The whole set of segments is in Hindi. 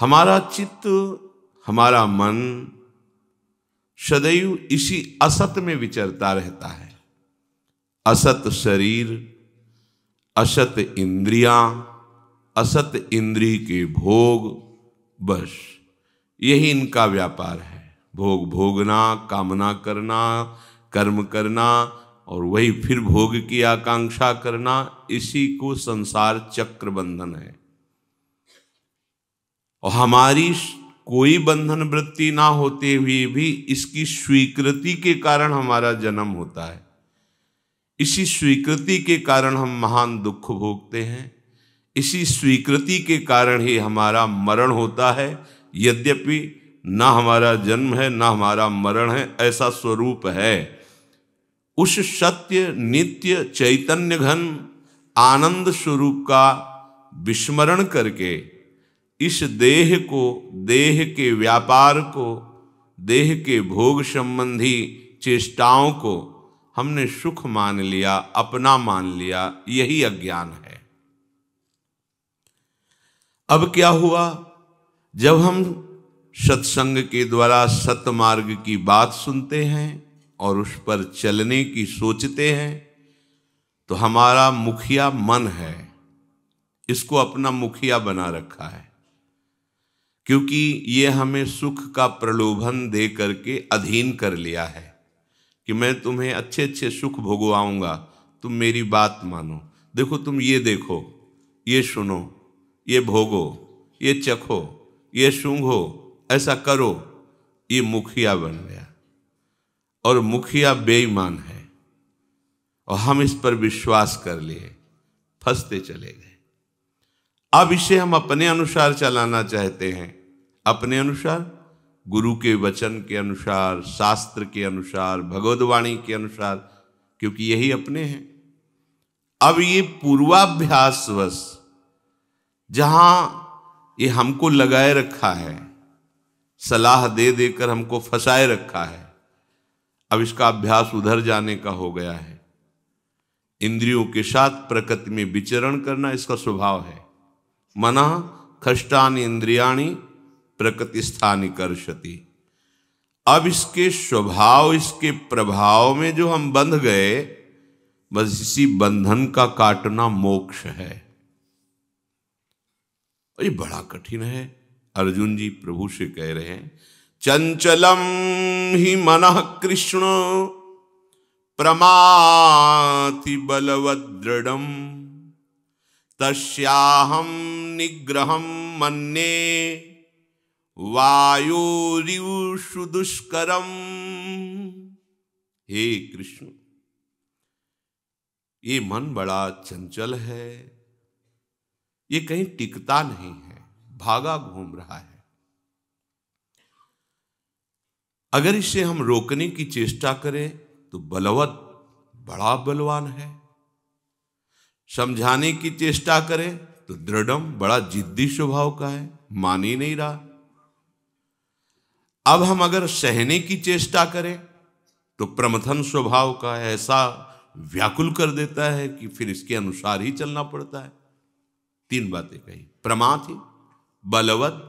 हमारा चित्त हमारा मन सदैव इसी असत में विचरता रहता है असत शरीर असत इंद्रिया असत इंद्री के भोग बस यही इनका व्यापार है भोग भोगना कामना करना कर्म करना और वही फिर भोग की आकांक्षा करना इसी को संसार चक्र बंधन है और हमारी कोई बंधन वृत्ति ना होते हुए भी इसकी स्वीकृति के कारण हमारा जन्म होता है इसी स्वीकृति के कारण हम महान दुख भोगते हैं इसी स्वीकृति के कारण ही हमारा मरण होता है यद्यपि ना हमारा जन्म है ना हमारा मरण है ऐसा स्वरूप है उस सत्य नित्य चैतन्य घन आनंद स्वरूप का विस्मरण करके इस देह को देह के व्यापार को देह के भोग संबंधी चेष्टाओं को हमने सुख मान लिया अपना मान लिया यही अज्ञान है अब क्या हुआ जब हम सत्संग के द्वारा सतमार्ग की बात सुनते हैं और उस पर चलने की सोचते हैं तो हमारा मुखिया मन है इसको अपना मुखिया बना रखा है क्योंकि ये हमें सुख का प्रलोभन दे करके अधीन कर लिया है कि मैं तुम्हें अच्छे अच्छे सुख भोगवाऊंगा तुम मेरी बात मानो देखो तुम ये देखो ये सुनो ये भोगो ये चखो ये सूंघो ऐसा करो ये मुखिया बन गया और मुखिया बेईमान है और हम इस पर विश्वास कर लिए फंसते चले गए अब इसे हम अपने अनुसार चलाना चाहते हैं अपने अनुसार गुरु के वचन के अनुसार शास्त्र के अनुसार भगवदवाणी के अनुसार क्योंकि यही अपने हैं अब ये पूर्वाभ्यास वश जहां ये हमको लगाए रखा है सलाह दे देकर हमको फंसाए रखा है अब इसका अभ्यास उधर जाने का हो गया है इंद्रियों के साथ प्रकृति में विचरण करना इसका स्वभाव है मन खष्टानी इंद्रियाणी प्रकृतिस्थानी सती अब इसके स्वभाव इसके प्रभाव में जो हम बंध गए बस इसी बंधन का काटना मोक्ष है ये बड़ा कठिन है अर्जुन जी प्रभु से कह रहे हैं चंचलम ही मन कृष्ण प्रमाति बलवदृढ़ तस्याहं निग्रहं मन्ये वायोरिवुषु दुष्करम हे कृष्ण ये मन बड़ा चंचल है ये कहीं टिकता नहीं है भागा घूम रहा है अगर इसे हम रोकने की चेष्टा करें तो बलवत बड़ा बलवान है समझाने की चेष्टा करे तो दृढ़म बड़ा जिद्दी स्वभाव का है मान ही नहीं रहा अब हम अगर सहने की चेष्टा करें तो प्रमथन स्वभाव का ऐसा व्याकुल कर देता है कि फिर इसके अनुसार ही चलना पड़ता है तीन बातें कही प्रमाथी बलवत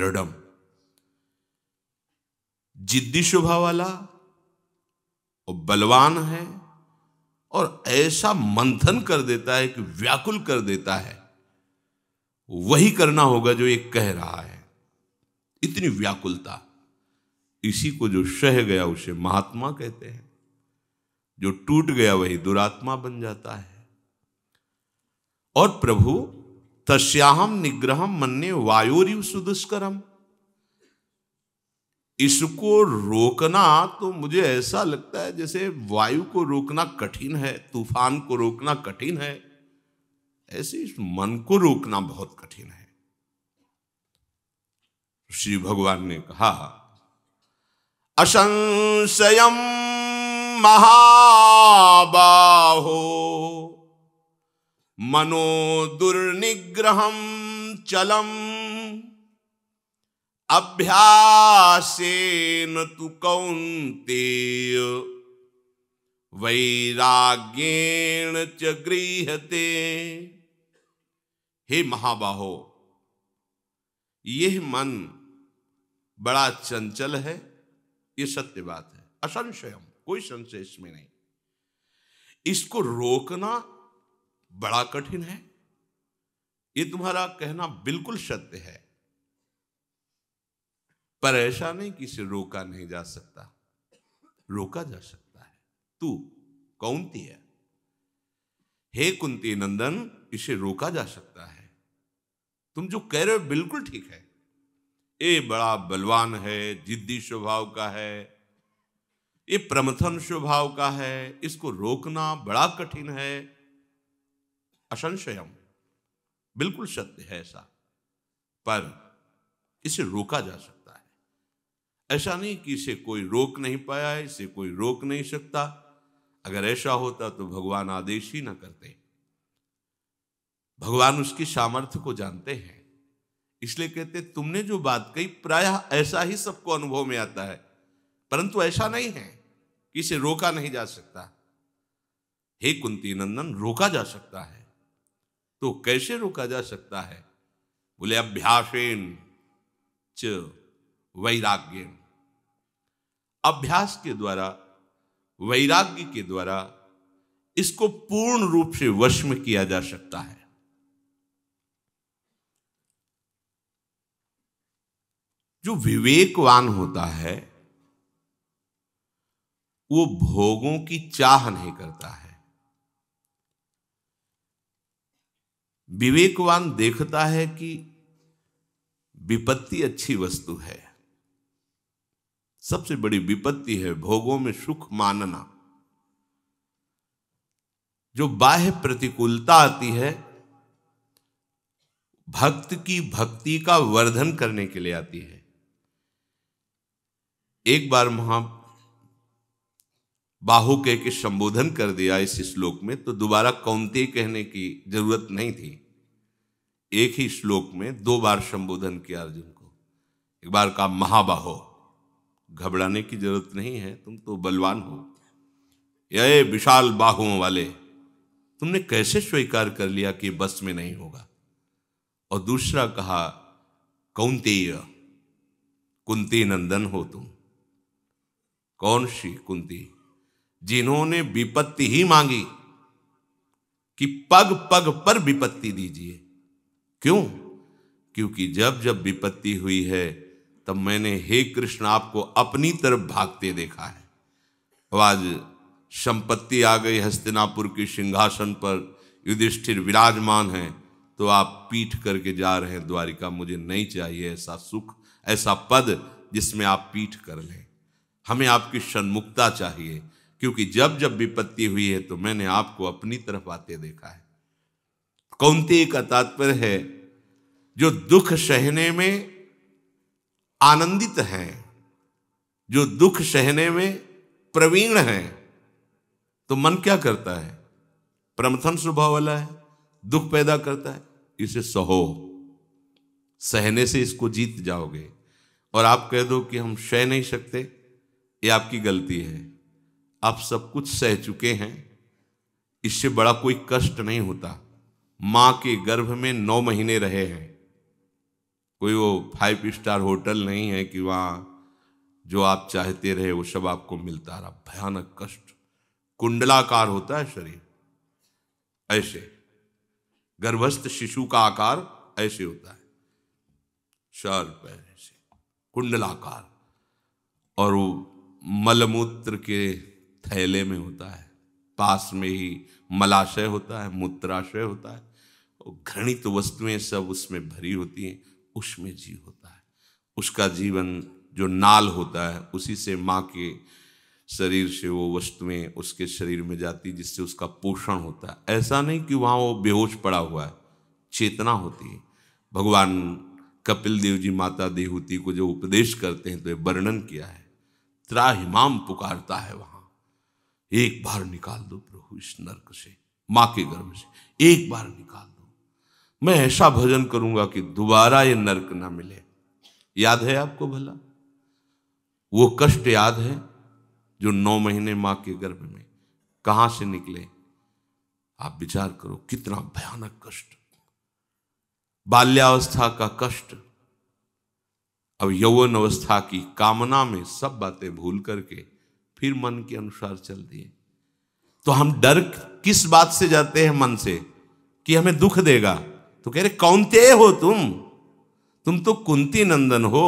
दृढ़म जिद्दी स्वभाव वाला और बलवान है और ऐसा मंथन कर देता है कि व्याकुल कर देता है वही करना होगा जो ये कह रहा है इतनी व्याकुलता इसी को जो सह गया उसे महात्मा कहते हैं जो टूट गया वही दुरात्मा बन जाता है और प्रभु तस्याहम निग्रहम मन्ने वायोरिव सुदुष्करम इसको रोकना तो मुझे ऐसा लगता है जैसे वायु को रोकना कठिन है तूफान को रोकना कठिन है ऐसे इस मन को रोकना बहुत कठिन है श्री भगवान ने कहा असंशयम महाबाहो मनो दुर्निग्रहम चलम अभ्यासेन तु कौन्तेय वैराग्येण च गृहते हे महाबाहो यह मन बड़ा चंचल है यह सत्य बात है असंशय कोई संशय इसमें नहीं इसको रोकना बड़ा कठिन है ये तुम्हारा कहना बिल्कुल सत्य है परेशानी इसे रोका नहीं जा सकता रोका जा सकता है तू कौनती है हे कुंती नंदन इसे रोका जा सकता है तुम जो कह रहे हो बिल्कुल ठीक है ये बड़ा बलवान है जिद्दी स्वभाव का है ये प्रमथन स्वभाव का है इसको रोकना बड़ा कठिन है असंशयम बिल्कुल सत्य है ऐसा पर इसे रोका जा सकता ऐसा नहीं कि इसे कोई रोक नहीं पाया है इसे कोई रोक नहीं सकता अगर ऐसा होता तो भगवान आदेश ही ना करते भगवान उसकी सामर्थ्य को जानते हैं इसलिए कहते तुमने जो बात कही प्रायः ऐसा ही सबको अनुभव में आता है परंतु ऐसा नहीं है कि इसे रोका नहीं जा सकता हे कुंती नंदन रोका जा सकता है तो कैसे रोका जा सकता है बोले अभ्यासेन च वैराग्यन अभ्यास के द्वारा वैराग्य के द्वारा इसको पूर्ण रूप से वश में किया जा सकता है जो विवेकवान होता है वो भोगों की चाह नहीं करता है विवेकवान देखता है कि विपत्ति अच्छी वस्तु है सबसे बड़ी विपत्ति है भोगों में सुख मानना जो बाह्य प्रतिकूलता आती है भक्त की भक्ति का वर्धन करने के लिए आती है एक बार महा बाहु कह के संबोधन कर दिया इस श्लोक में तो दोबारा कौमते कहने की जरूरत नहीं थी एक ही श्लोक में दो बार संबोधन किया अर्जुन को एक बार कहा महाबाहो घबराने की जरूरत नहीं है तुम तो बलवान हो ये विशाल बाहुओं वाले तुमने कैसे स्वीकार कर लिया कि बस में नहीं होगा और दूसरा कहा कौंतेय कुंती नंदन हो तुम कौन सी कुंती जिन्होंने विपत्ति ही मांगी कि पग पग पर विपत्ति दीजिए क्यों क्योंकि जब जब विपत्ति हुई है तब मैंने हे कृष्ण आपको अपनी तरफ भागते देखा है अब आज संपत्ति आ गई हस्तिनापुर की सिंहासन पर युधिष्ठिर विराजमान है तो आप पीठ करके जा रहे हैं द्वारिका मुझे नहीं चाहिए ऐसा सुख ऐसा पद जिसमें आप पीठ कर लें हमें आपकी सन्मुखता चाहिए क्योंकि जब जब विपत्ति हुई है तो मैंने आपको अपनी तरफ आते देखा है कौनते का तात्पर्य है जो दुख सहने में आनंदित हैं जो दुख सहने में प्रवीण हैं तो मन क्या करता है प्रमथन स्वभाव वाला है दुख पैदा करता है इसे सहो सहने से इसको जीत जाओगे और आप कह दो कि हम सह नहीं सकते ये आपकी गलती है आप सब कुछ सह चुके हैं इससे बड़ा कोई कष्ट नहीं होता मां के गर्भ में नौ महीने रहे हैं कोई वो फाइव स्टार होटल नहीं है कि वहाँ जो आप चाहते रहे वो सब आपको मिलता रहा भयानक कष्ट कुंडलाकार होता है शरीर ऐसे गर्भस्थ शिशु का आकार ऐसे होता है शर पैर ऐसे कुंडलाकार और वो मलमूत्र के थैले में होता है पास में ही मलाशय होता है मूत्राशय होता है घृणित वस्तुएं सब उसमें भरी होती हैं उसमें जी होता है उसका जीवन जो नाल होता है उसी से माँ के शरीर से वो वस्तुएं उसके शरीर में जाती जिससे उसका पोषण होता है ऐसा नहीं कि वहाँ वो बेहोश पड़ा हुआ है चेतना होती है भगवान कपिल देव जी माता देहूती को जो उपदेश करते हैं तो ये वर्णन किया है त्राहिमाम पुकारता है वहाँ एक बार निकाल दो प्रभु इस नर्क से माँ के गर्भ से एक बार निकाल मैं ऐसा भजन करूंगा कि दोबारा ये नरक ना मिले याद है आपको भला वो कष्ट याद है जो नौ महीने मां के गर्भ में कहां से निकले आप विचार करो कितना भयानक कष्ट बाल्यावस्था का कष्ट अब यौवन अवस्था की कामना में सब बातें भूल करके फिर मन के अनुसार चल दिए तो हम डर किस बात से जाते हैं मन से कि हमें दुख देगा तो कह रहे कौनते हो तुम तुम तो कुंती नंदन हो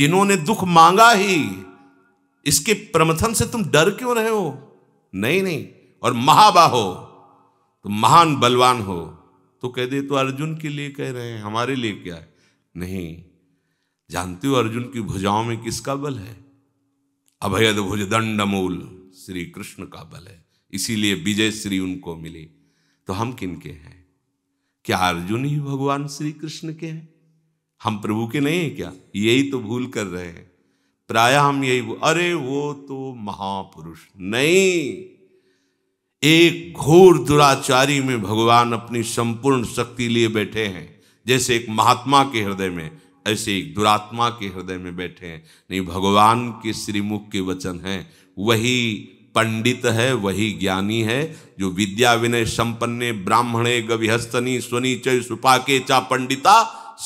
जिन्होंने दुख मांगा ही इसके प्रमथन से तुम डर क्यों रहे हो नहीं नहीं और महाबाहो तो महान बलवान हो तो कह दे तो अर्जुन के लिए कह रहे हैं हमारे लिए क्या है नहीं जानते हो अर्जुन की भुजाओं में किसका बल है अभयद भुज दंडमूल श्री कृष्ण का बल है इसीलिए विजय श्री उनको मिली तो हम किनके हैं क्या अर्जुन ही भगवान श्री कृष्ण के हैं हम प्रभु के नहीं हैं क्या यही तो भूल कर रहे हैं प्राय हम यही अरे वो तो महापुरुष नहीं एक घोर दुराचारी में भगवान अपनी संपूर्ण शक्ति लिए बैठे हैं जैसे एक महात्मा के हृदय में ऐसे एक दुरात्मा के हृदय में बैठे हैं नहीं भगवान के श्रीमुख के वचन हैं वही पंडित है वही ज्ञानी है जो विद्या विनय संपन्न ब्राह्मणे गविहस्तनी स्वनिचय सुपाके चा पंडिता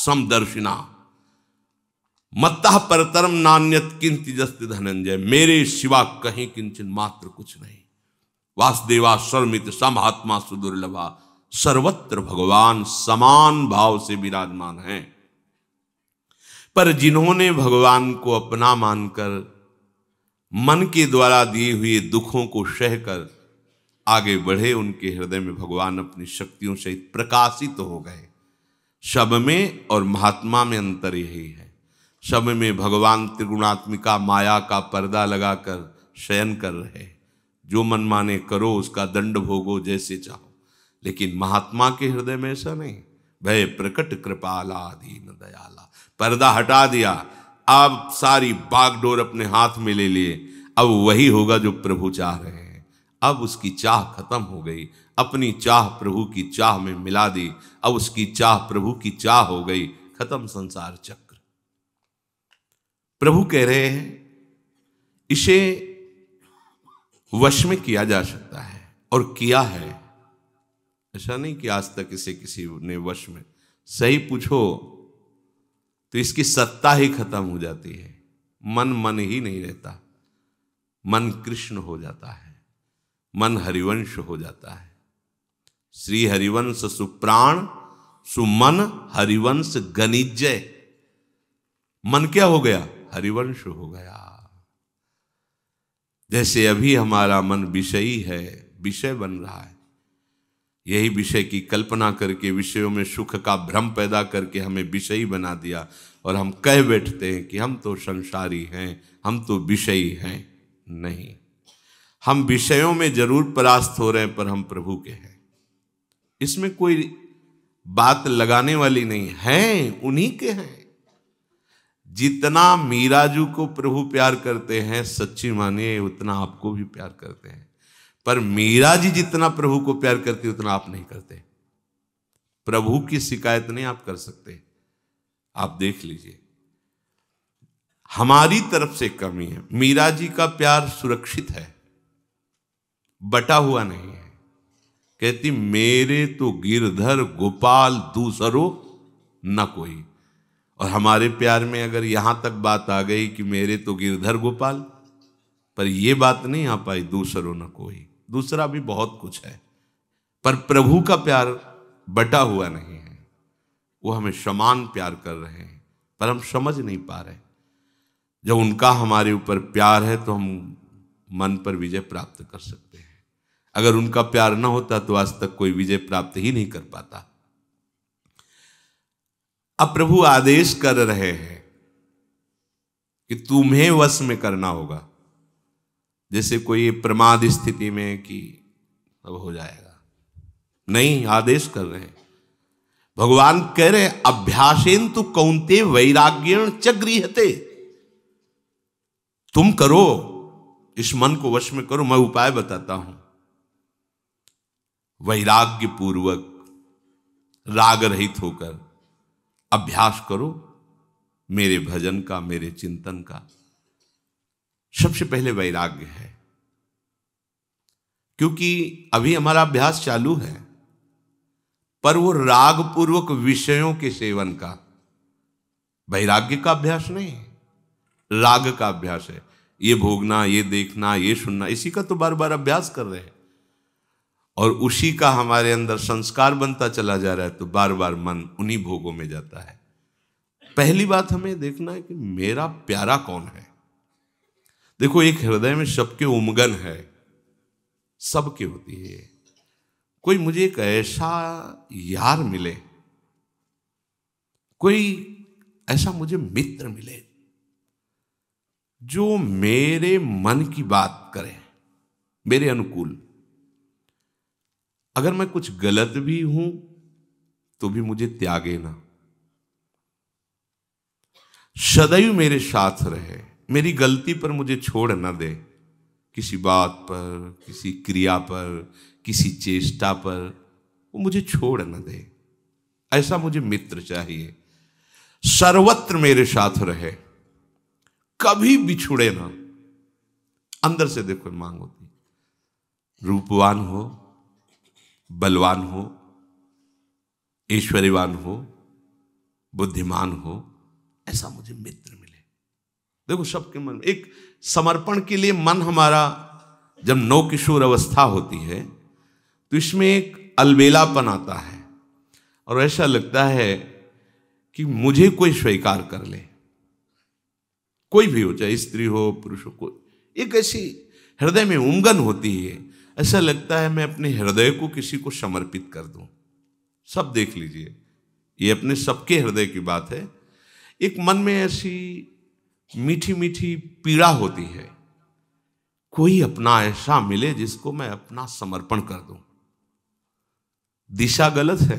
समदर्शिना मत्ता परतरम नान्यत किंति धनंजय मेरे शिवा कहीं किंचन मात्र कुछ नहीं वासुदेवा सर्मित समात्मा सुदुर्लभा सर्वत्र भगवान समान भाव से विराजमान है पर जिन्होंने भगवान को अपना मानकर मन के द्वारा दिए हुए दुखों को सहकर आगे बढ़े उनके हृदय में भगवान अपनी शक्तियों से प्रकाशित तो हो गए शब में और महात्मा में अंतर यही है शब में भगवान त्रिगुणात्मिका माया का पर्दा लगाकर शयन कर रहे जो मन माने करो उसका दंड भोगो जैसे चाहो लेकिन महात्मा के हृदय में ऐसा नहीं भय प्रकट कृपाला दीन दयाला पर्दा हटा दिया अब सारी बागडोर अपने हाथ में ले लिए अब वही होगा जो प्रभु चाह रहे हैं अब उसकी चाह खत्म हो गई अपनी चाह प्रभु की चाह में मिला दी अब उसकी चाह प्रभु की चाह हो गई खत्म संसार चक्र प्रभु कह रहे हैं इसे वश में किया जा सकता है और किया है ऐसा नहीं कि आज तक इसे किसी ने वश में सही पूछो तो इसकी सत्ता ही खत्म हो जाती है मन मन ही नहीं रहता मन कृष्ण हो जाता है मन हरिवंश हो जाता है श्री हरिवंश सुप्राण सुमन हरिवंश गणिजय मन क्या हो गया हरिवंश हो गया जैसे अभी हमारा मन विषयी है विषय बन रहा है यही विषय की कल्पना करके विषयों में सुख का भ्रम पैदा करके हमें विषयी बना दिया और हम कह बैठते हैं कि हम तो संसारी हैं हम तो विषयी हैं नहीं हम विषयों में जरूर परास्त हो रहे हैं पर हम प्रभु के हैं इसमें कोई बात लगाने वाली नहीं है उन्हीं के हैं जितना मीराजू को प्रभु प्यार करते हैं सच्ची मानिए उतना आपको भी प्यार करते हैं पर मेरा जी जितना प्रभु को प्यार करती उतना आप नहीं करते प्रभु की शिकायत नहीं आप कर सकते आप देख लीजिए हमारी तरफ से कमी है मीरा जी का प्यार सुरक्षित है बटा हुआ नहीं है कहती मेरे तो गिरधर गोपाल दूसरों न कोई और हमारे प्यार में अगर यहां तक बात आ गई कि मेरे तो गिरधर गोपाल पर यह बात नहीं आ पाई दूसरों न कोई दूसरा भी बहुत कुछ है पर प्रभु का प्यार बटा हुआ नहीं है वो हमें समान प्यार कर रहे हैं पर हम समझ नहीं पा रहे जब उनका हमारे ऊपर प्यार है तो हम मन पर विजय प्राप्त कर सकते हैं अगर उनका प्यार ना होता तो आज तक कोई विजय प्राप्त ही नहीं कर पाता अब प्रभु आदेश कर रहे हैं कि तुम्हें वश में करना होगा जैसे कोई प्रमाद स्थिति में कि अब हो जाएगा नहीं आदेश कर रहे हैं भगवान कह रहे हैं तो कौनते वैराग्य चगृहते तुम करो इस मन को वश में करो मैं उपाय बताता हूं वैराग्य पूर्वक राग रहित होकर अभ्यास करो मेरे भजन का मेरे चिंतन का सबसे पहले वैराग्य है क्योंकि अभी हमारा अभ्यास चालू है पर वो राग पूर्वक विषयों के सेवन का वैराग्य का अभ्यास नहीं राग का अभ्यास है ये भोगना ये देखना ये सुनना इसी का तो बार बार अभ्यास कर रहे हैं और उसी का हमारे अंदर संस्कार बनता चला जा रहा है तो बार बार मन उन्हीं भोगों में जाता है पहली बात हमें देखना है कि मेरा प्यारा कौन है देखो एक हृदय में सबके उमगन है सबके होती है कोई मुझे एक ऐसा यार मिले कोई ऐसा मुझे मित्र मिले जो मेरे मन की बात करे मेरे अनुकूल अगर मैं कुछ गलत भी हूं तो भी मुझे त्यागे ना सदैव मेरे साथ रहे मेरी गलती पर मुझे छोड़ न दे किसी बात पर किसी क्रिया पर किसी चेष्टा पर वो मुझे छोड़ न दे ऐसा मुझे मित्र चाहिए सर्वत्र मेरे साथ रहे कभी बिछुड़े ना अंदर से देखो मांग होती रूपवान हो बलवान हो ईश्वरीवान हो बुद्धिमान हो ऐसा मुझे मित्र देखो सबके मन में एक समर्पण के लिए मन हमारा जब नौकिशोर किशोर अवस्था होती है तो इसमें एक अलबेलापन आता है और ऐसा लगता है कि मुझे कोई स्वीकार कर ले कोई भी हो चाहे स्त्री हो पुरुष हो कोई एक ऐसी हृदय में उमगन होती है ऐसा लगता है मैं अपने हृदय को किसी को समर्पित कर दूं सब देख लीजिए ये अपने सबके हृदय की बात है एक मन में ऐसी मीठी मीठी पीड़ा होती है कोई अपना ऐसा मिले जिसको मैं अपना समर्पण कर दूं दिशा गलत है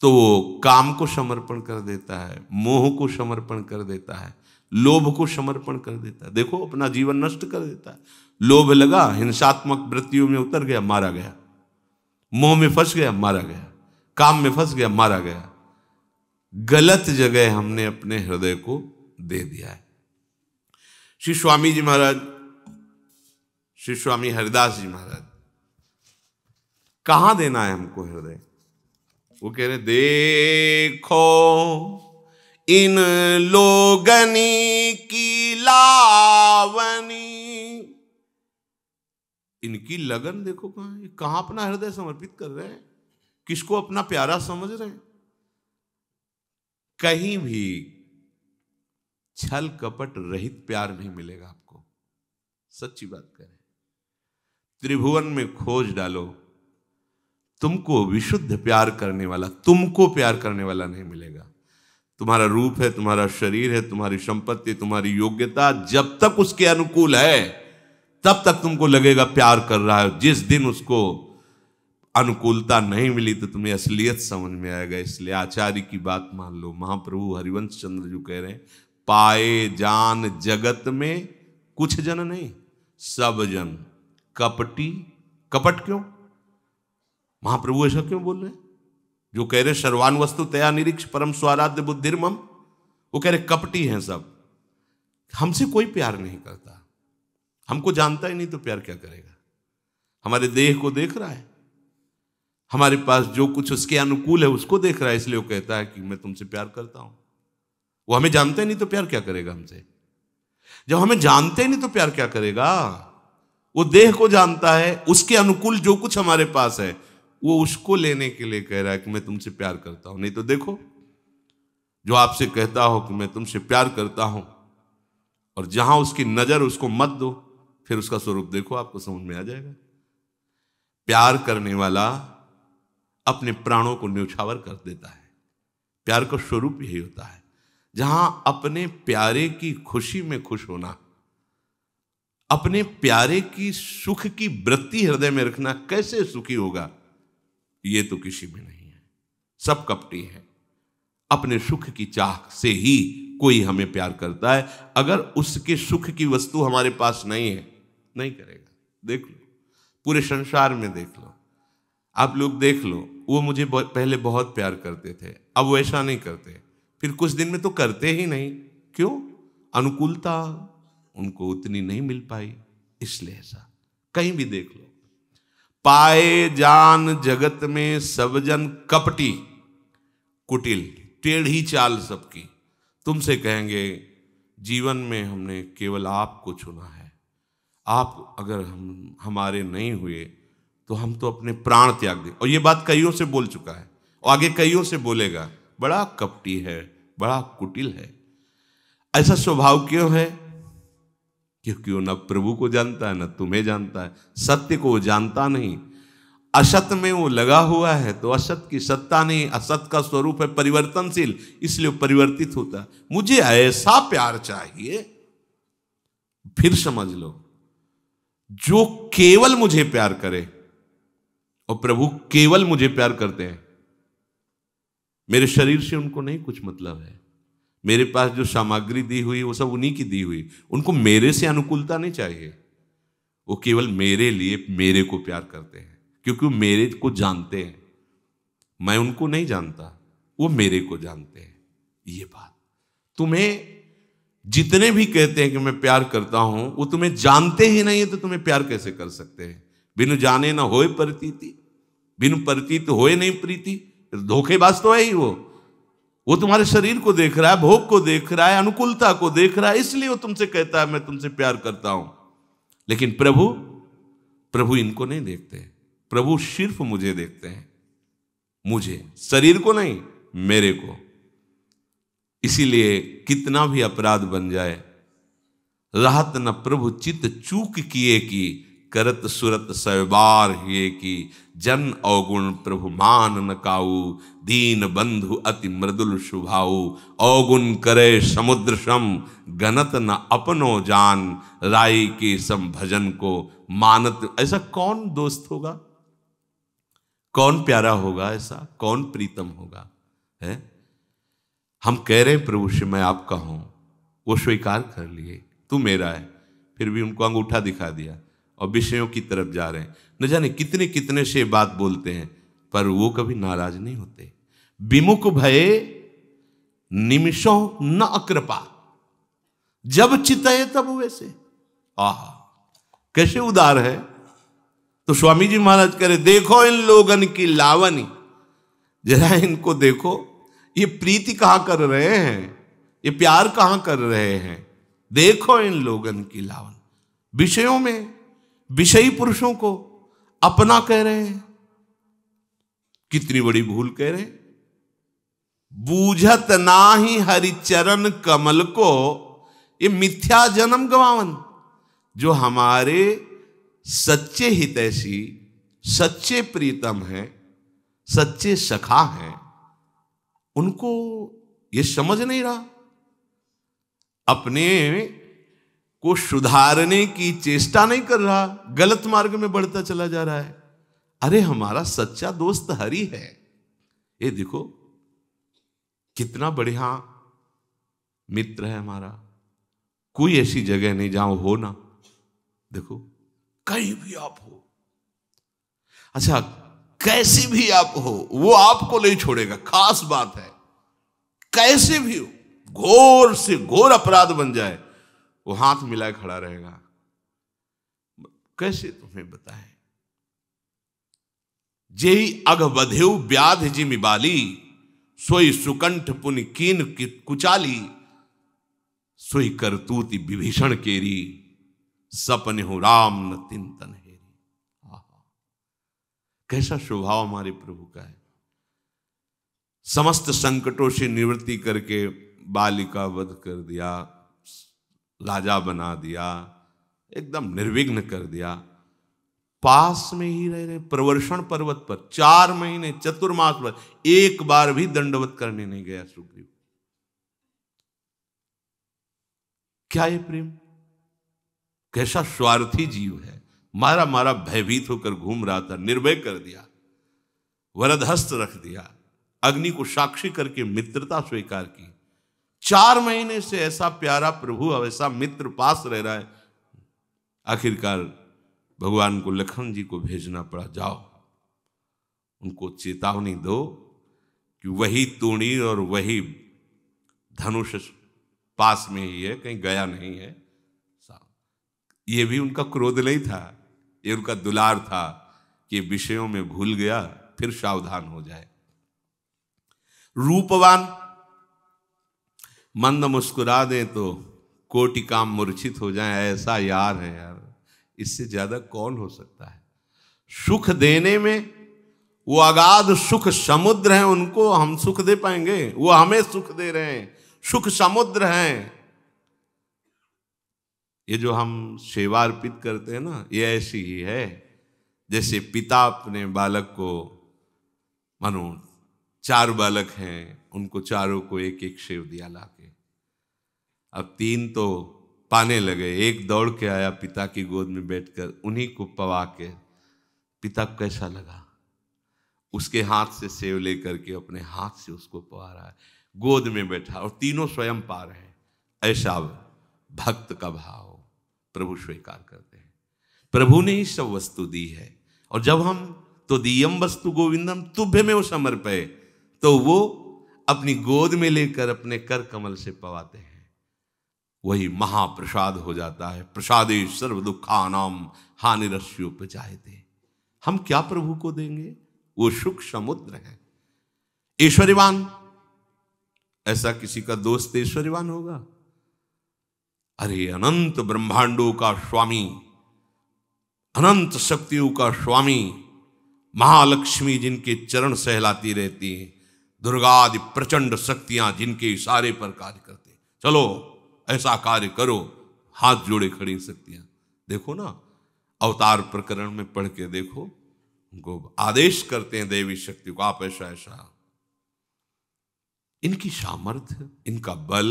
तो वो काम को समर्पण कर देता है मोह को समर्पण कर देता है लोभ को समर्पण कर देता है देखो अपना जीवन नष्ट कर देता है लोभ लगा हिंसात्मक वृत्तियों में उतर गया मारा गया मोह में फंस गया मारा गया काम में फंस गया मारा गया गलत जगह हमने अपने हृदय को दे दिया है श्री स्वामी जी महाराज श्री स्वामी हरिदास जी महाराज कहाँ देना है हमको हृदय वो कह रहे देखो इन लोगनी की लावनी इनकी लगन देखो कहाँ कहाँ अपना हृदय समर्पित कर रहे हैं किसको अपना प्यारा समझ रहे हैं कहीं भी छल कपट रहित प्यार नहीं मिलेगा आपको सच्ची बात करें त्रिभुवन में खोज डालो तुमको विशुद्ध प्यार करने वाला तुमको प्यार करने वाला नहीं मिलेगा तुम्हारा रूप है तुम्हारा शरीर है तुम्हारी संपत्ति तुम्हारी योग्यता जब तक उसके अनुकूल है तब तक तुमको लगेगा प्यार कर रहा है जिस दिन उसको अनुकूलता नहीं मिली तो तुम्हें असलियत समझ में आएगा इसलिए आचार्य की बात मान लो महाप्रभु हरिवंश चंद्र जी कह रहे हैं पाए जान जगत में कुछ जन नहीं सब जन कपटी कपट क्यों महाप्रभु ऐसा क्यों बोल रहे जो कह रहे सर्वान वस्तु तया निरीक्ष परम स्वाराध्य बुद्धिर्म वो कह रहे कपटी हैं सब हमसे कोई प्यार नहीं करता हमको जानता ही नहीं तो प्यार क्या करेगा हमारे देह को देख रहा है हमारे पास जो कुछ उसके अनुकूल है उसको देख रहा है इसलिए वो कहता है कि मैं तुमसे प्यार करता हूं वो हमें जानते नहीं तो प्यार क्या करेगा हमसे जब हमें जानते नहीं तो प्यार क्या करेगा वो देह को जानता है उसके अनुकूल जो कुछ हमारे पास है वो उसको लेने के लिए कह रहा है कि मैं तुमसे प्यार करता हूं नहीं तो देखो जो आपसे कहता हो कि मैं तुमसे प्यार करता हूं और जहां उसकी नजर उसको मत दो फिर उसका स्वरूप देखो आपको समझ में आ जाएगा प्यार करने वाला अपने प्राणों को न्यौछावर कर देता है प्यार का स्वरूप यही होता है जहां अपने प्यारे की खुशी में खुश होना अपने प्यारे की सुख की वृत्ति हृदय में रखना कैसे सुखी होगा ये तो किसी में नहीं है सब कपटी है अपने सुख की चाह से ही कोई हमें प्यार करता है अगर उसके सुख की वस्तु हमारे पास नहीं है नहीं करेगा देख लो पूरे संसार में देख लो आप लोग देख लो वो मुझे पहले बहुत प्यार करते थे अब वो ऐसा नहीं करते फिर कुछ दिन में तो करते ही नहीं क्यों अनुकूलता उनको उतनी नहीं मिल पाई इसलिए ऐसा कहीं भी देख लो पाए जान जगत में सब जन कपटी कुटिल टेढ़ी चाल सबकी तुमसे कहेंगे जीवन में हमने केवल आपको चुना है आप अगर हम हमारे नहीं हुए तो हम तो अपने प्राण त्याग दें और ये बात कईयों से बोल चुका है और आगे कईयों से बोलेगा बड़ा कपटी है बड़ा कुटिल है ऐसा स्वभाव क्यों है क्योंकि वो न प्रभु को जानता है न तुम्हें जानता है सत्य को वो जानता नहीं असत में वो लगा हुआ है तो असत की सत्ता नहीं असत का स्वरूप है परिवर्तनशील इसलिए परिवर्तित होता है मुझे ऐसा प्यार चाहिए फिर समझ लो जो केवल मुझे प्यार करे और प्रभु केवल मुझे प्यार करते हैं मेरे शरीर से उनको नहीं कुछ मतलब है मेरे पास जो सामग्री दी हुई वो सब उन्हीं की दी हुई उनको मेरे से अनुकूलता नहीं चाहिए वो केवल मेरे लिए मेरे को प्यार करते हैं क्योंकि वो मेरे को जानते हैं मैं उनको नहीं जानता वो मेरे को जानते हैं ये बात तुम्हें जितने भी कहते हैं कि मैं प्यार करता हूं वो तुम्हें जानते ही नहीं है तो तुम्हें प्यार कैसे कर सकते हैं बिनु जाने ना होए प्रतीति बिनु प्रतीत होए नहीं प्रीति धोखेबाज तो है ही वो वो तुम्हारे शरीर को देख रहा है भोग को देख रहा है अनुकूलता को देख रहा है इसलिए वो तुमसे कहता है मैं तुमसे प्यार करता हूं लेकिन प्रभु प्रभु इनको नहीं देखते प्रभु सिर्फ मुझे देखते हैं मुझे शरीर को नहीं मेरे को इसीलिए कितना भी अपराध बन जाए राहत न प्रभु चित्त चूक किए की करत सुरत सवार हिए की जन अवगुण प्रभु मान न काऊ दीन बंधु अति मृदुल शुभाऊ अवगुण करे समुद्र सम गणत न अपनो जान राई के सम भजन को मानत ऐसा कौन दोस्त होगा कौन प्यारा होगा ऐसा कौन प्रीतम होगा है हम कह रहे प्रभु से मैं आपका हूं वो स्वीकार कर लिए तू मेरा है फिर भी उनको अंगूठा दिखा दिया और विषयों की तरफ जा रहे हैं न जाने कितने कितने से बात बोलते हैं पर वो कभी नाराज नहीं होते विमुख भय निमिषों न अकृपा जब चित है तब वैसे आह कैसे उदार है तो स्वामी जी महाराज कह रहे देखो इन लोगन की लावनी जरा इनको देखो ये प्रीति कहां कर रहे हैं ये प्यार कहां कर रहे हैं देखो इन लोगन की लावन विषयों में विषयी पुरुषों को अपना कह रहे हैं कितनी बड़ी भूल कह रहे हैं बूझत ना ही हरिचरण कमल को ये मिथ्या जन्म गवावन जो हमारे सच्चे हितैषी सच्चे प्रीतम हैं सच्चे सखा हैं उनको ये समझ नहीं रहा अपने को सुधारने की चेष्टा नहीं कर रहा गलत मार्ग में बढ़ता चला जा रहा है अरे हमारा सच्चा दोस्त हरि है ये देखो कितना बढ़िया मित्र है हमारा कोई ऐसी जगह नहीं जहां हो ना देखो कहीं भी आप हो अच्छा कैसी भी आप हो वो आपको नहीं छोड़ेगा खास बात है कैसे भी हो घोर से घोर अपराध बन जाए वो हाथ मिलाए खड़ा रहेगा कैसे तुम्हें बताए जे अघ बधे व्याध जिमि बाली सोई सुकंठ पुन कीन की कुचाली सोई करतूति विभीषण केरी सपने हो राम न तिंतन हेरी कैसा स्वभाव हमारे प्रभु का है समस्त संकटों से निवृत्ति करके बालिका वध कर दिया राजा बना दिया एकदम निर्विघ्न कर दिया पास में ही रह रहे प्रवर्षण पर्वत पर चार महीने चतुर्मास पर एक बार भी दंडवत करने नहीं गया सुग्रीव क्या ये प्रेम कैसा स्वार्थी जीव है मारा मारा भयभीत होकर घूम रहा था निर्भय कर दिया वरदहस्त रख दिया अग्नि को साक्षी करके मित्रता स्वीकार की चार महीने से ऐसा प्यारा प्रभु ऐसा मित्र पास रह रहा है आखिरकार भगवान को लखन जी को भेजना पड़ा जाओ उनको चेतावनी दो कि वही तूणी और वही धनुष पास में ही है कहीं गया नहीं है ये भी उनका क्रोध नहीं था ये उनका दुलार था कि विषयों में भूल गया फिर सावधान हो जाए रूपवान मंद मुस्कुरा दें तो कोटि काम मूर्छित हो जाए ऐसा यार है यार इससे ज़्यादा कौन हो सकता है सुख देने में वो अगाध सुख समुद्र हैं उनको हम सुख दे पाएंगे वो हमें सुख दे रहे हैं सुख समुद्र हैं ये जो हम सेवा अर्पित करते हैं ना ये ऐसी ही है जैसे पिता अपने बालक को मानो चार बालक हैं उनको चारों को एक एक शेव दिया लाके अब तीन तो पाने लगे एक दौड़ के आया पिता की गोद में बैठकर उन्हीं को पवा के पिता को कैसा लगा उसके हाथ से सेव लेकर के अपने हाथ से उसको पवा रहा है गोद में बैठा और तीनों स्वयं पा रहे हैं ऐसा भक्त का भाव प्रभु स्वीकार करते हैं प्रभु ने ही सब वस्तु दी है और जब हम तो दियम वस्तु गोविंदम तुभ्य में वो समर्पय तो वो अपनी गोद में लेकर अपने कर कमल से पवाते हैं वही महाप्रसाद हो जाता है प्रसादे सर्व दुखानाम हानि रस्यों पर हम क्या प्रभु को देंगे वो सुख समुद्र है ईश्वरीवान ऐसा किसी का दोस्त ईश्वरीवान होगा अरे अनंत ब्रह्मांडों का स्वामी अनंत शक्तियों का स्वामी महालक्ष्मी जिनके चरण सहलाती रहती है दुर्गादि प्रचंड शक्तियां जिनके इशारे पर कार्य करते चलो ऐसा कार्य करो हाथ जोड़े खड़ी शक्तियां देखो ना अवतार प्रकरण में पढ़ के देखो उनको आदेश करते हैं देवी शक्ति को आप ऐसा ऐसा इनकी सामर्थ्य इनका बल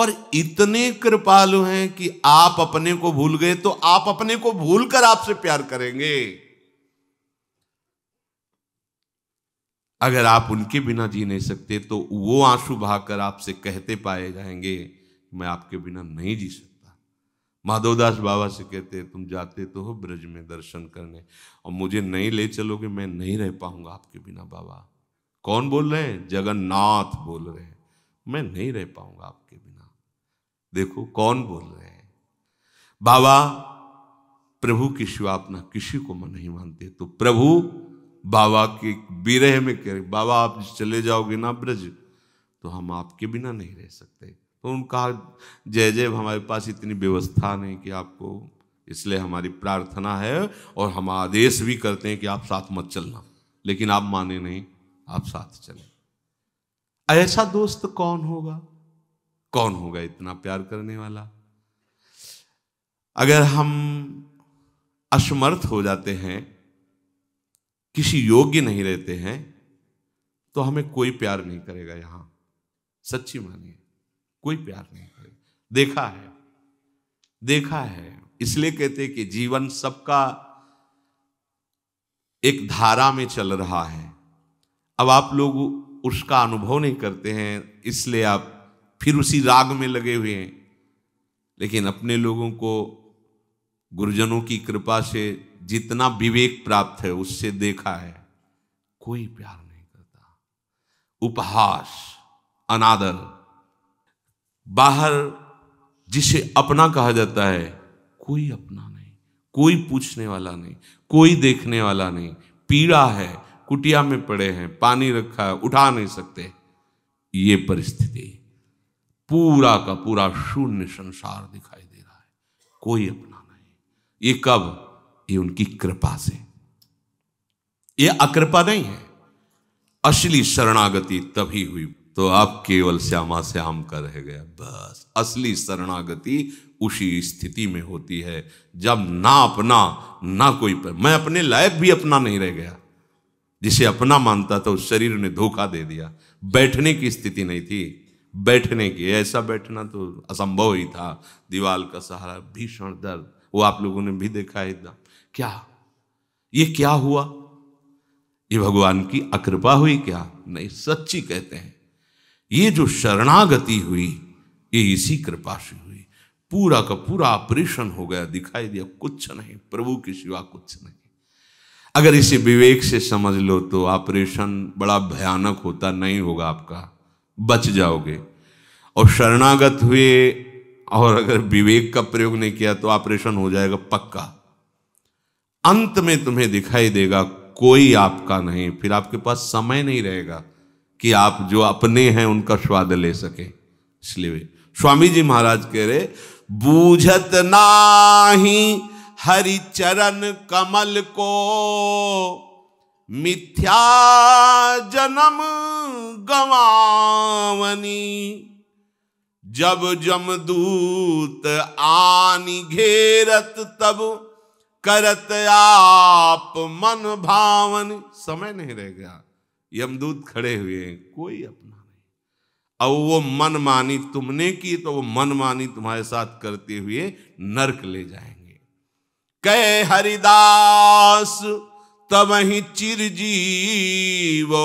और इतने कृपालु हैं कि आप अपने को भूल गए तो आप अपने को भूल कर आपसे प्यार करेंगे अगर आप उनके बिना जी नहीं सकते तो वो आंसू बहाकर आपसे कहते पाए जाएंगे मैं आपके बिना नहीं जी सकता माधवदास बाबा से कहते तुम जाते तो हो ब्रज में दर्शन करने और मुझे नहीं ले चलोगे मैं नहीं रह पाऊंगा आपके बिना बाबा कौन बोल रहे हैं जगन्नाथ बोल रहे हैं मैं नहीं रह पाऊंगा आपके बिना देखो कौन बोल रहे हैं बाबा प्रभु की शिवा अपना किसी को नहीं मानते तो प्रभु बाबा के बिरह में कह रहे बाबा आप चले जाओगे ना ब्रज तो हम आपके बिना नहीं रह सकते तो उनका जय जय हमारे पास इतनी व्यवस्था नहीं कि आपको इसलिए हमारी प्रार्थना है और हम आदेश भी करते हैं कि आप साथ मत चलना लेकिन आप माने नहीं आप साथ चले ऐसा दोस्त कौन होगा कौन होगा इतना प्यार करने वाला अगर हम असमर्थ हो जाते हैं किसी योग्य नहीं रहते हैं तो हमें कोई प्यार नहीं करेगा यहां सच्ची मानिए कोई प्यार नहीं करेगा देखा है देखा है इसलिए कहते कि जीवन सबका एक धारा में चल रहा है अब आप लोग उसका अनुभव नहीं करते हैं इसलिए आप फिर उसी राग में लगे हुए हैं लेकिन अपने लोगों को गुरुजनों की कृपा से जितना विवेक प्राप्त है उससे देखा है कोई प्यार नहीं करता उपहास अनादर बाहर जिसे अपना कहा जाता है कोई अपना नहीं कोई पूछने वाला नहीं कोई देखने वाला नहीं पीड़ा है कुटिया में पड़े हैं पानी रखा है उठा नहीं सकते ये परिस्थिति पूरा का पूरा शून्य संसार दिखाई दे रहा है कोई अपना नहीं ये कब ये उनकी कृपा से ये अकृपा नहीं है असली शरणागति तभी हुई तो आप केवल श्यामा श्याम का रह गया बस असली शरणागति उसी स्थिति में होती है जब ना अपना ना कोई पर मैं अपने लायक भी अपना नहीं रह गया जिसे अपना मानता था उस शरीर ने धोखा दे दिया बैठने की स्थिति नहीं थी बैठने की ऐसा बैठना तो असंभव ही था दीवार का सहारा भीषण दर्द वो आप लोगों ने भी देखा है इतना क्या ये क्या हुआ ये भगवान की अकृपा हुई क्या नहीं सच्ची कहते हैं ये जो शरणागति हुई ये इसी कृपा से हुई पूरा का पूरा ऑपरेशन हो गया दिखाई दिया कुछ नहीं प्रभु के सिवा कुछ नहीं अगर इसे विवेक से समझ लो तो ऑपरेशन बड़ा भयानक होता नहीं होगा आपका बच जाओगे और शरणागत हुए और अगर विवेक का प्रयोग नहीं किया तो ऑपरेशन हो जाएगा पक्का अंत में तुम्हें दिखाई देगा कोई आपका नहीं फिर आपके पास समय नहीं रहेगा कि आप जो अपने हैं उनका स्वाद ले सके इसलिए स्वामी जी महाराज कह रहे बूझत नाही हरि चरण कमल को मिथ्या जन्म गवावनी जब जमदूत आनी घेरत तब करत आप मन भावन समय नहीं रह गया यमदूत खड़े हुए हैं कोई अपना नहीं अब वो मन मानी तुमने की तो वो मन मानी तुम्हारे साथ करते हुए नरक ले जाएंगे कह हरिदास तब ही चिर जीवो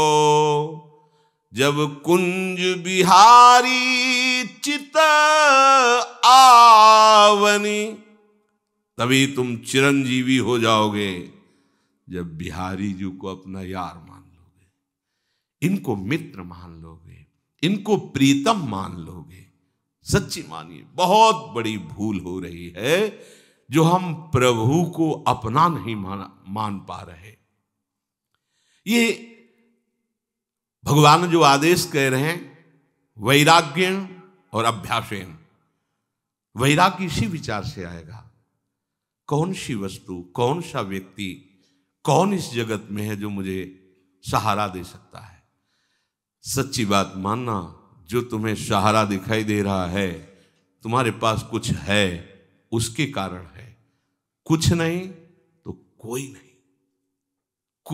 जब कुंज बिहारी चित आवनी तभी तुम चिरंजीवी हो जाओगे जब बिहारी जी को अपना यार मान लोगे इनको मित्र मान लोगे इनको प्रीतम मान लोगे सच्ची मानिए बहुत बड़ी भूल हो रही है जो हम प्रभु को अपना नहीं मान मान पा रहे ये भगवान जो आदेश कह रहे हैं वैराग्य और अभ्यासेन वैराग्य इसी विचार से आएगा कौन सी वस्तु कौन सा व्यक्ति कौन इस जगत में है जो मुझे सहारा दे सकता है सच्ची बात मानना जो तुम्हें सहारा दिखाई दे रहा है तुम्हारे पास कुछ है उसके कारण है कुछ नहीं तो कोई नहीं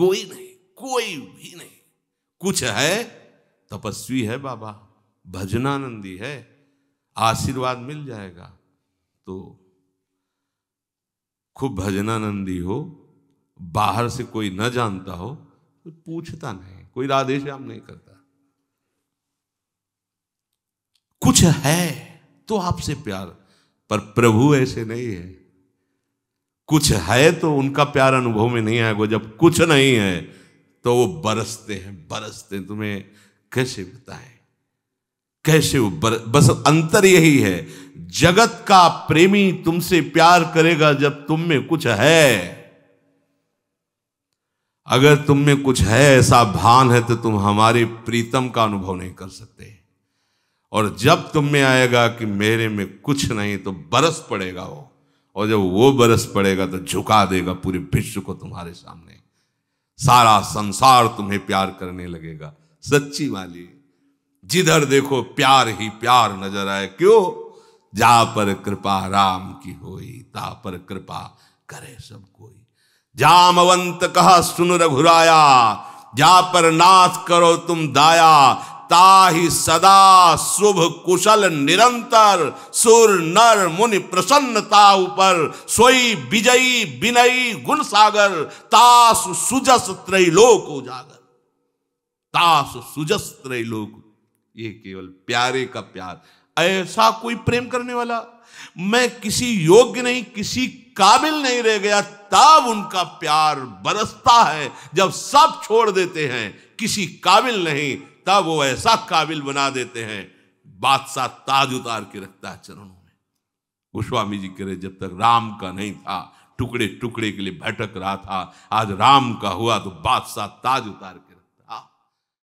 कोई नहीं कोई भी नहीं कुछ है तपस्वी है बाबा भजनानंदी है आशीर्वाद मिल जाएगा तो खूब भजनानंदी हो बाहर से कोई न जानता हो तो पूछता नहीं कोई राधे श्याम नहीं करता कुछ है तो आपसे प्यार पर प्रभु ऐसे नहीं है कुछ है तो उनका प्यार अनुभव में नहीं आएगा जब कुछ नहीं है तो वो बरसते हैं बरसते हैं तुम्हें कैसे बताएं कैसे वो बर, बस अंतर यही है जगत का प्रेमी तुमसे प्यार करेगा जब तुम में कुछ है अगर तुम में कुछ है ऐसा भान है तो तुम हमारे प्रीतम का अनुभव नहीं कर सकते और जब तुम में आएगा कि मेरे में कुछ नहीं तो बरस पड़ेगा वो और जब वो बरस पड़ेगा तो झुका देगा पूरे विश्व को तुम्हारे सामने सारा संसार तुम्हें प्यार करने लगेगा सच्ची वाली जिधर देखो प्यार ही प्यार नजर आए क्यों जा पर कृपा राम की होई ता पर कृपा करे सब कोई जामवंत कहा सुन रघुराया जा पर नाथ करो तुम दाया ताही सदा शुभ कुशल निरंतर सुर नर मुनि प्रसन्नता ऊपर सोई विजयी विनयी गुण सागर तास सुजस त्रैलोक उजागर तास सुजस त्रैलोक ये केवल प्यारे का प्यार ऐसा कोई प्रेम करने वाला मैं किसी योग्य नहीं किसी काबिल नहीं रह गया तब उनका प्यार बरसता है जब सब छोड़ देते हैं किसी काबिल नहीं तब वो ऐसा काबिल बना देते हैं बादशाह ताज उतार के रखता है चरणों में गोस्वामी जी करे जब तक राम का नहीं था टुकड़े टुकड़े के लिए भटक रहा था आज राम का हुआ तो बादशाह ताज उतार के